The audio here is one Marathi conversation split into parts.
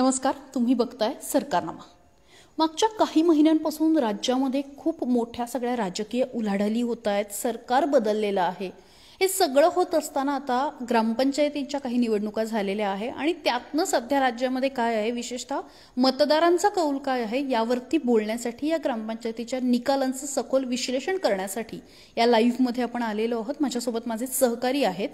नमस्कार तुम्ही बघताय सरकारनामा मागच्या काही महिन्यांपासून राज्यामध्ये खूप मोठ्या सगळ्या राजकीय उलाढाली होत आहेत सरकार बदललेलं आहे हे सगळं होत असताना आता ग्रामपंचायतींच्या काही निवडणुका झालेल्या आहे आणि त्यातनं सध्या राज्यामध्ये काय आहे विशेषतः मतदारांचा कौल काय आहे यावरती बोलण्यासाठी या ग्रामपंचायतीच्या निकालांचं सखोल विश्लेषण करण्यासाठी या लाईव्हमध्ये आपण आलेलो आहोत माझ्यासोबत माझे सहकारी आहेत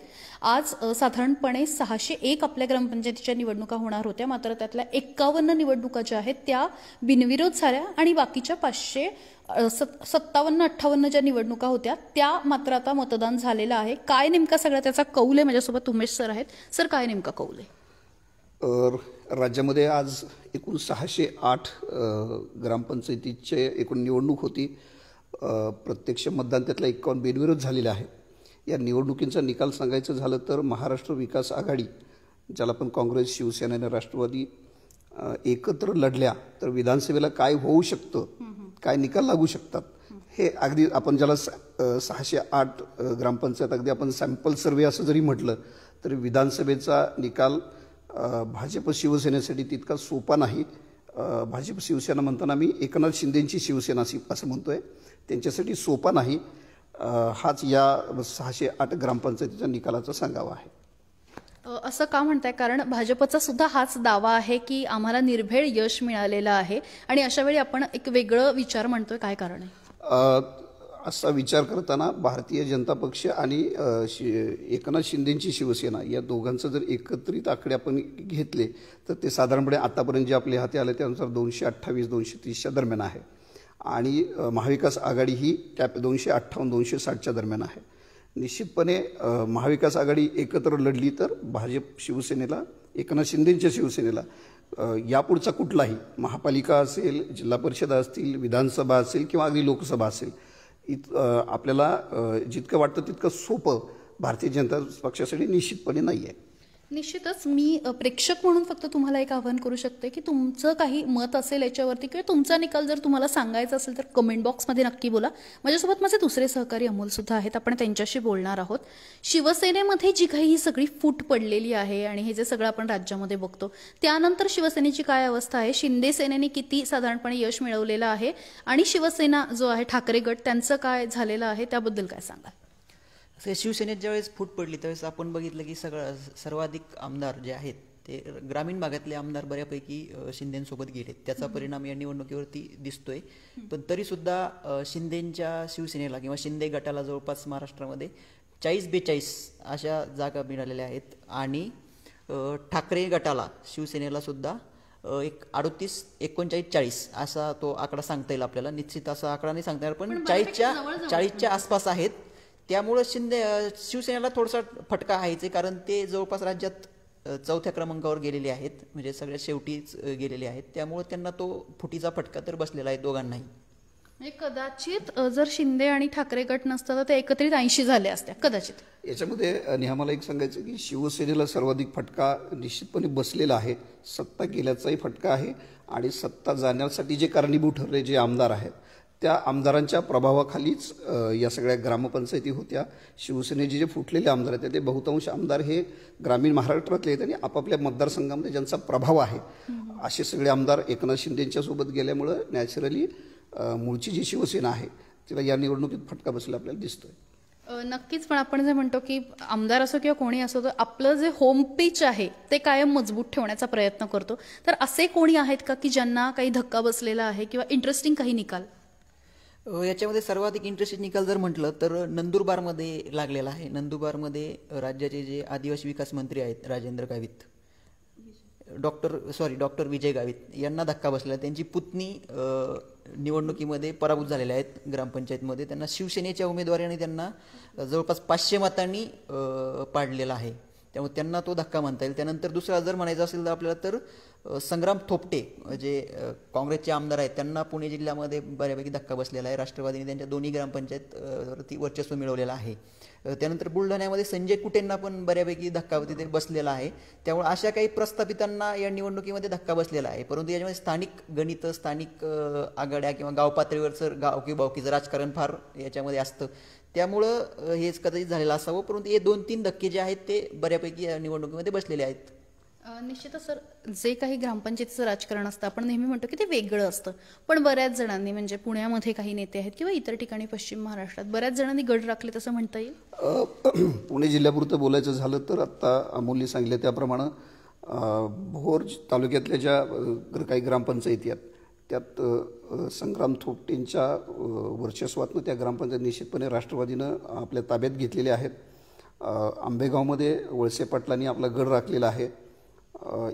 आज साधारणपणे सहाशे एक आपल्या ग्रामपंचायतीच्या निवडणुका होणार होत्या मात्र त्यातल्या एक्कावन्न निवडणुका ज्या आहेत त्या बिनविरोध झाल्या आणि बाकीच्या पाचशे सत् सत्तावन्न अठ्ठावन्न ज्या निवडणुका होत्या त्या मात्र आता मतदान झालेलं आहे काय नेमका सगळा त्याचा कौल आहे माझ्यासोबत उमेश सर आहेत सर काय नेमका कौल आहे राज्यामध्ये आज एकूण सहाशे आठ ग्रामपंचायतीचे एकूण निवडणूक होती प्रत्यक्ष मतदान त्यातला एकावन्न बिनविरोध झालेला आहे या निवडणुकींचा निकाल सांगायचं झालं तर महाराष्ट्र विकास आघाडी ज्याला पण काँग्रेस शिवसेना राष्ट्रवादी एकत्र लढल्या तर विधानसभेला काय होऊ शकतं काय निकाल लागू शकतात हे अगदी आपण ज्याला सहाशे आठ ग्रामपंचायत अगदी आपण सॅम्पल सर्वे असं जरी म्हटलं तरी विधानसभेचा निकाल भाजप शिवसेनेसाठी तितका सोपा नाही भाजप शिवसेना म्हणताना मी एकनाथ शिंदेंची शिवसेना असं म्हणतोय त्यांच्यासाठी सोपा नाही हाच या सहाशे आठ ग्रामपंचायतीच्या निकालाचा सांगावा आहे असं का म्हणताय कारण भाजपचा सुद्धा हाच दावा आहे की आम्हाला निर्भेळ यश मिळालेलं आहे आणि अशा वेळी आपण एक वेगळं विचार म्हणतोय काय कारण आहे असा विचार करताना भारतीय जनता पक्ष आणि शि एकनाथ शिंदेंची शिवसेना या दोघांचं जर एकत्रित आकडे आपण घेतले तर ते साधारणपणे आतापर्यंत जे आपले हाती आले त्यानुसार दोनशे अठ्ठावीस दोनशे तीसच्या दरम्यान आहे आणि महाविकास आघाडी ही त्या दोनशे अठ्ठावन्न दोनशे साठच्या दरम्यान आहे निश्चितपणे महाविकास आघाडी एकत्र लढली तर भाजप शिवसेनेला एकनाथ शिंदेंच्या शिवसेनेला यापुढचा कुठलाही महापालिका असेल जिल्हा परिषदा असतील विधानसभा असेल किंवा अगदी लोकसभा असेल इत आपल्याला जितकं वाटतं तितकं सोपं भारतीय जनता पक्षासाठी निश्चितपणे नाही आहे निश्चितच मी प्रेक्षक म्हणून फक्त तुम्हाला एक आवाहन करू शकते की तुमचं काही मत असेल याच्यावरती किंवा तुमचा निकाल जर तुम्हाला सांगायचा असेल तर कमेंट बॉक्समध्ये नक्की बोला माझ्यासोबत माझे दुसरे सहकारी अमोल सुद्धा आहेत आपण त्यांच्याशी बोलणार आहोत शिवसेनेमध्ये जी काही ही सगळी फूट पडलेली आहे आणि हे जे सगळं आपण राज्यामध्ये बघतो त्यानंतर शिवसेनेची काय अवस्था आहे शिंदे सेनेने किती साधारणपणे यश मिळवलेलं आहे आणि शिवसेना जो आहे ठाकरे गट त्यांचं काय झालेलं आहे त्याबद्दल काय सांगाल शिवसेनेत ज्यावेळेस फूट पडली त्यावेळेस आपण बघितलं की सगळं सर्वाधिक आमदार जे आहेत ते ग्रामीण भागातले आमदार बऱ्यापैकी शिंदेंसोबत गेलेत त्याचा परिणाम या निवडणुकीवरती दिसतोय पण तरीसुद्धा शिंदेंच्या शिवसेनेला किंवा शिंदे गटाला जवळपास महाराष्ट्रामध्ये चाळीस बेचाळीस अशा जागा मिळालेल्या आहेत आणि ठाकरे गटाला शिवसेनेला सुद्धा एक अडतीस एकोणचाळीस चाळीस असा तो आकडा सांगता येईल आपल्याला निश्चित असा आकडा नाही सांगता येणार पण चाळीसच्या चाळीसच्या आसपास आहेत त्यामुळं शिंदे शिवसेनेला थोडासा फटका आहेच कारण ते जवळपास राज्यात चौथ्या क्रमांकावर गेलेले आहेत म्हणजे सगळ्यात शेवटीच गेलेले आहेत त्यामुळे त्यांना तो फुटीचा फटका तर बसलेला आहे दोघांनाही नाही म्हणजे कदाचित जर शिंदे आणि ठाकरे गट नसतं तर ते एकत्रित ऐंशी झाले असत्या कदाचित याच्यामध्ये नेहा एक सांगायचं की शिवसेनेला सर्वाधिक फटका निश्चितपणे बसलेला आहे सत्ता गेल्याचाही फटका आहे आणि सत्ता जाण्यासाठी जे कारणीभूत ठरले जे आमदार आहेत त्या आमदारांच्या प्रभावाखालीच या सगळ्या ग्रामपंचायती होत्या शिवसेनेचे जे फुटलेले आमदार आहेत ते बहुतांश आमदार हे ग्रामीण महाराष्ट्रातले आहेत आणि आपापल्या मतदारसंघामध्ये ज्यांचा प्रभाव आहे असे सगळे आमदार एकनाथ शिंदेंच्यासोबत गेल्यामुळं नॅचरली मूळची जी शिवसेना आहे तिला या निवडणुकीत फटका बसला आपल्याला दिसतोय नक्कीच पण आपण जे म्हणतो की आमदार असो किंवा कोणी असो तर आपलं जे होम पिच आहे ते कायम मजबूत ठेवण्याचा प्रयत्न करतो तर असे कोणी आहेत का की ज्यांना काही धक्का बसलेला आहे किंवा इंटरेस्टिंग काही निकाल याच्यामध्ये सर्वाधिक इंटरेस्टिंग निकाल जर म्हटलं तर नंदुरबारमध्ये लागलेला आहे नंदुरबारमध्ये राज्याचे जे आदिवासी विकास मंत्री आहेत Rajendra Gavit doctor sorry doctor Vijay Gavit यांना धक्का बसला त्यांची पुतणी निवडणुकीमध्ये पराभूत झालेल्या आहेत ग्रामपंचायतमध्ये त्यांना शिवसेनेच्या उमेदवारीने त्यांना जवळपास पाचशे मतांनी पाडलेला आहे त्यामुळे त्यांना तो धक्का म्हणता येईल त्यानंतर दुसरा जर म्हणायचा असेल तर आपल्याला तर संग्राम थोपटे जे काँग्रेसचे आमदार आहेत त्यांना पुणे जिल्ह्यामध्ये बऱ्यापैकी धक्का बसलेला आहे राष्ट्रवादीने त्यांच्या दोन्ही ग्रामपंचायत वरती वर्चस्व मिळवलेलं आहे त्यानंतर बुलढाण्यामध्ये संजय कुटेंना पण बऱ्यापैकी धक्का तिथे बसलेला आहे त्यामुळे अशा काही प्रस्थापितांना या निवडणुकीमध्ये धक्का बसलेला आहे परंतु याच्यामध्ये स्थानिक गणित स्थानिक आघाड्या किंवा गाव पातळीवरचं गाव राजकारण फार याच्यामध्ये असतं त्यामुळं हेच कदाचित झालेलं असावं परंतु हे दोन तीन धक्के जे आहेत ते बऱ्यापैकी निवडणुकीमध्ये बसलेले आहेत निश्चितच सर जे काही ग्रामपंचायतीचं राजकारण असतं आपण नेहमी म्हणतो की ते वेगळं असतं पण बऱ्याच जणांनी म्हणजे पुण्यामध्ये काही नेते आहेत किंवा इतर ठिकाणी पश्चिम महाराष्ट्रात बऱ्याच जणांनी गड राखले तसं म्हणता येईल पुणे जिल्ह्यापुरतं बोलायचं झालं तर आत्ता अमूल्य सांगितलं त्याप्रमाणे भोर तालुक्यातल्या ज्या काही ग्रामपंचायती आहेत त्यात संग्राम थोपटेंच्या वर्चस्वातनं त्या ग्रामपंचायत निश्चितपणे राष्ट्रवादीनं आपल्या ताब्यात घेतलेले आहेत आंबेगावमध्ये वळसे पाटलांनी आपला गड राखलेला आहे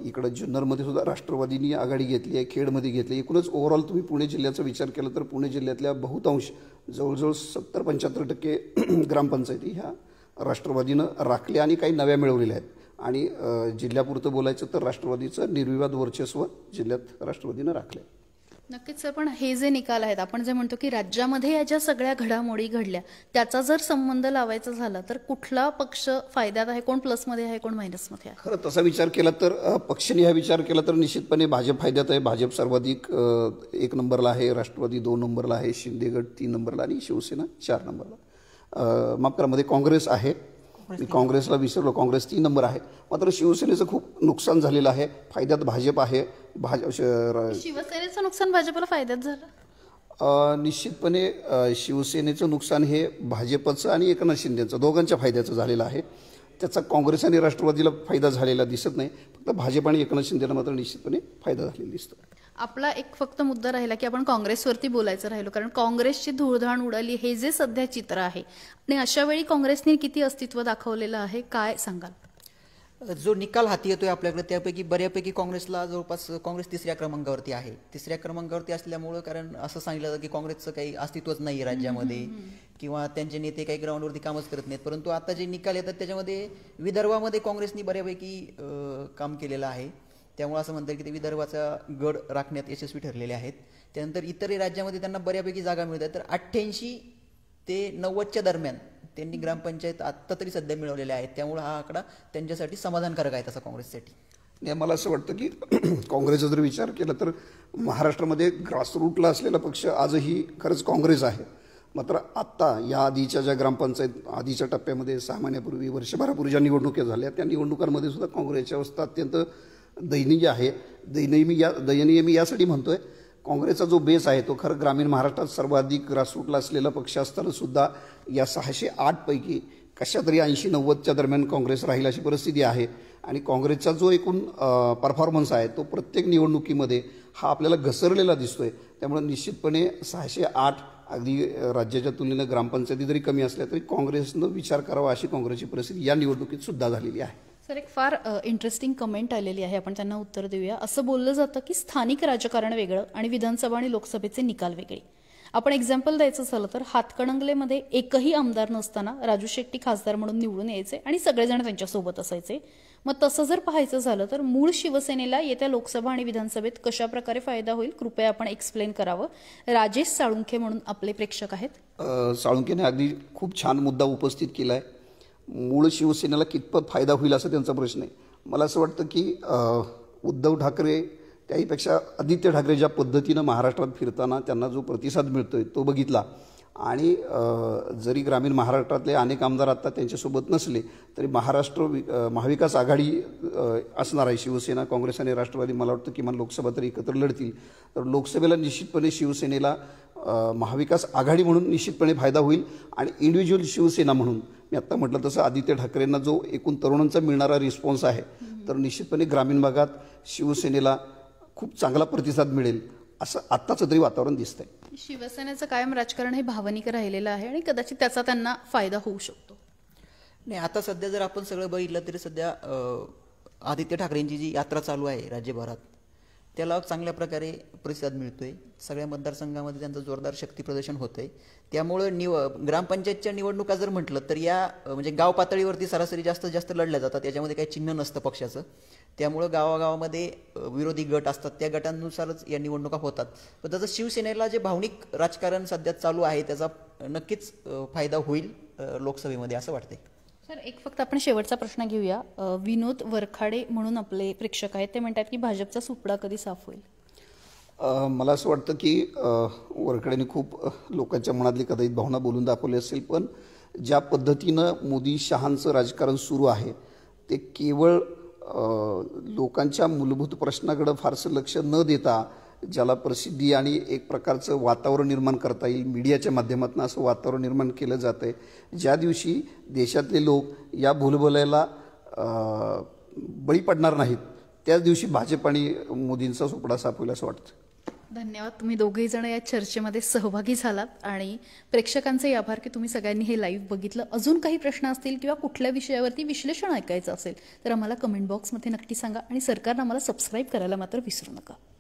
इकडं जुन्नरमध्ये सुद्धा राष्ट्रवादींनी आघाडी घेतली आहे खेडमध्ये घेतली आहे एकूणच ओव्हरऑल तुम्ही पुणे जिल्ह्याचा विचार केला तर पुणे जिल्ह्यातल्या बहुतांश जवळजवळ सत्तर पंच्याहत्तर टक्के ग्रामपंचायती ह्या राष्ट्रवादीनं राखल्या आणि काही नव्या मिळवलेल्या आहेत आणि जिल्ह्यापुरतं बोलायचं तर राष्ट्रवादीचं निर्विवाद वर्चस्व जिल्ह्यात राष्ट्रवादीनं राखलं नक्कीच सर पण हे जे निकाल आहेत आपण जे म्हणतो की राज्यामध्ये या ज्या सगळ्या घडामोडी घडल्या त्याचा जर संबंध लावायचा झाला तर कुठला पक्ष फायद्यात आहे कोण प्लसमध्ये आहे कोण मायनसमध्ये आहे खरं तसा विचार केला तर पक्षाने हा विचार केला तर निश्चितपणे भाजप फायद्यात आहे भाजप सर्वाधिक एक नंबरला आहे राष्ट्रवादी दोन नंबरला आहे शिंदेगड तीन नंबरला आणि शिवसेना चार नंबरला माफ करा मध्ये काँग्रेस आहे काँग्रेसला विसरलो काँग्रेस तीन नंबर आहे मात्र शिवसेनेचं खूप नुकसान झालेलं आहे फायद्यात भाजप आहे भाजप शिवसेनेचं नुकसान भाजपला फायद्यात झालं निश्चितपणे शिवसेनेचं नुकसान हे भाजपचं आणि एकनाथ शिंदेचं दोघांच्या फायद्याचं झालेलं आहे त्याचा काँग्रेस आणि राष्ट्रवादीला फायदा झालेला दिसत नाही फक्त भाजप आणि एकनाथ शिंदेला मात्र निश्चितपणे फायदा झालेला दिसतो आपला एक फक्त मुद्दा राहिला की आपण काँग्रेसवरती बोलायचं राहिलो कारण काँग्रेसची धूळधाण उडाली हे जे सध्या चित्र आहे आणि अशा वेळी काँग्रेसने किती अस्तित्व दाखवलेलं आहे काय सांगाल जो निकाल हाती येतोय आपल्याकडे त्यापैकी बऱ्यापैकी काँग्रेसला जवळपास काँग्रेस तिसऱ्या क्रमांकावरती आहे तिसऱ्या क्रमांकावरती असल्यामुळं कारण असं सांगितलं जातं की काँग्रेसचं काही अस्तित्वच नाही राज्यामध्ये किंवा त्यांचे नेते काही ग्राउंडवरती कामच करत नाहीत परंतु आता जे निकाल येतात त्याच्यामध्ये विदर्भामध्ये काँग्रेसनी बऱ्यापैकी काम केलेलं आहे त्यामुळे असं म्हणतात की ते विदर्भाचा गड राखण्यात यशस्वी ठरलेले आहेत त्यानंतर इतरही राज्यामध्ये त्यांना बऱ्यापैकी जागा मिळतात तर अठ्ठ्याऐंशी ते नव्वदच्या दरम्यान त्यांनी ग्रामपंचायत आत्ता तरी सध्या मिळवलेल्या आहेत त्यामुळे हा आकडा त्यांच्यासाठी समाधानकारक आहे तसा काँग्रेससाठी नाही मला असं वाटतं की काँग्रेसचा जर विचार केला तर महाराष्ट्रामध्ये ग्रासरूटला असलेला पक्ष आजही खरंच काँग्रेस आहे मात्र आत्ता या आधीच्या ज्या ग्रामपंचायत आधीच्या टप्प्यामध्ये सहा महिन्यापूर्वी वर्षभरापूर्वी ज्या निवडणुका झाल्या त्या निवडणुकांमध्ये सुद्धा काँग्रेसची अवस्था अत्यंत दयनीय आहे दयनीय मी या दयनीय मी यासाठी म्हणतो आहे काँग्रेसचा जो बेस आहे तो खरं ग्रामीण महाराष्ट्रात सर्वाधिक ग्रासरूटला असलेला पक्ष असतानासुद्धा सुद्धा या सहाशे आठपैकी कशा तरी ऐंशी नव्वदच्या दरम्यान काँग्रेस राहील अशी परिस्थिती आहे आणि काँग्रेसचा जो एकूण परफॉर्मन्स आहे तो प्रत्येक निवडणुकीमध्ये हा आपल्याला घसरलेला दिसतो आहे त्यामुळे निश्चितपणे सहाशे आठ अगदी राज्याच्या तुलनेनं ग्रामपंचायती जरी कमी असल्या तरी काँग्रेसनं विचार करावा अशी काँग्रेसची परिस्थिती या निवडणुकीत सुद्धा झालेली आहे सर एक फार इंटरेस्टिंग कमेंट आलेली आहे आपण त्यांना उत्तर देऊया असं बोललं जातं की स्थानिक राजकारण वेगळं आणि विधानसभा आणि लोकसभेचे निकाल वेगळे आपण एक्झाम्पल द्यायचं झालं तर हातकणंगलेमध्ये एकही आमदार नसताना राजू शेट्टी खासदार म्हणून निवडून यायचे आणि सगळेजण त्यांच्यासोबत असायचे मग तसं जर पाहायचं झालं तर मूळ शिवसेनेला येत्या लोकसभा आणि विधानसभेत कशा प्रकारे फायदा होईल कृपया आपण एक्सप्लेन करावं राजेश साळुंखे म्हणून आपले प्रेक्षक आहेत साळुंखेने अगदी खूप छान मुद्दा उपस्थित केला मूळ शिवसेनेला कितपत फायदा होईल असा त्यांचा प्रश्न आहे मला असं वाटतं की उद्धव ठाकरे त्याहीपेक्षा आदित्य ठाकरे ज्या पद्धतीनं महाराष्ट्रात फिरताना त्यांना जो प्रतिसाद मिळतो आहे तो बघितला आणि जरी ग्रामीण महाराष्ट्रातले अनेक आमदार आत्ता त्यांच्यासोबत नसले तरी महाराष्ट्र वि महाविकास आघाडी असणार आहे शिवसेना काँग्रेस आणि राष्ट्रवादी मला वाटतं किमान लोकसभा तरी एकत्र लढतील तर लोकसभेला निश्चितपणे शिवसेनेला महाविकास आघाडी म्हणून निश्चितपणे फायदा होईल आणि इंडिव्हिज्युअल शिवसेना म्हणून मी आत्ता म्हटलं तसं आदित्य ठाकरेंना जो एकूण तरुणांचा मिळणारा रिस्पॉन्स आहे तर निश्चितपणे ग्रामीण भागात शिवसेनेला खूप चांगला प्रतिसाद मिळेल असं आत्ताचं तरी वातावरण दिसतंय शिवसेनेचं कायम राजकारण हे भावनिक राहिलेलं आहे आणि कदाचित त्याचा त्यांना फायदा होऊ शकतो नाही आता सध्या जर आपण सगळं बघितलं तरी सध्या आदित्य ठाकरेंची जी यात्रा चालू आहे राज्यभरात त्याला चांगल्या प्रकारे प्रतिसाद मिळतो आहे सगळ्या मतदारसंघामध्ये त्यांचं जोरदार शक्ती प्रदर्शन होतं आहे त्यामुळं निव ग्रामपंचायतच्या निवडणुका जर म्हटलं तर या म्हणजे गाव पातळीवरती सरासरी जास्त जास्त लढल्या जातात त्याच्यामध्ये काही चिन्ह नसतं पक्षाचं त्यामुळं गावागावामध्ये विरोधी गट असतात त्या गटांनुसारच या निवडणुका होतात पण त्याचं शिवसेनेला जे भावनिक राजकारण सध्या चालू आहे त्याचा नक्कीच फायदा होईल लोकसभेमध्ये असं वाटतंय सर एक फक्त आपण शेवटचा प्रश्न घेऊया विनोद वरखाडे म्हणून आपले प्रेक्षक आहेत ते म्हणतात की भाजपचा सुपडा कधी साफ होईल मला असं वाटतं की वरखाड्याने खूप लोकांच्या मनातली कदाचित भावना बोलून दाखवली असेल पण ज्या पद्धतीनं मोदी शहांचं राजकारण सुरू आहे ते केवळ लोकांच्या मूलभूत प्रश्नाकडं फारसं लक्ष न देता ज्याला प्रसिद्धी आणि एक प्रकारचं वातावरण निर्माण करता येईल मीडियाच्या माध्यमातून असं वातावरण निर्माण केलं जातं आहे ज्या दिवशी देशातले लोक या भूलभुलायला बळी पडणार नाहीत त्याच दिवशी भाजप आणि मोदींचा सुपडा साफ असं वाटतं धन्यवाद तुम्ही दोघेही जण या चर्चेमध्ये सहभागी झालात आणि प्रेक्षकांचे आभार की तुम्ही सगळ्यांनी हे लाईव्ह बघितलं अजून काही प्रश्न असतील किंवा कुठल्या विषयावरती विश्लेषण ऐकायचं असेल तर आम्हाला कमेंट बॉक्समध्ये नक्की सांगा आणि सरकारनं आम्हाला सबस्क्राईब करायला मात्र विसरू नका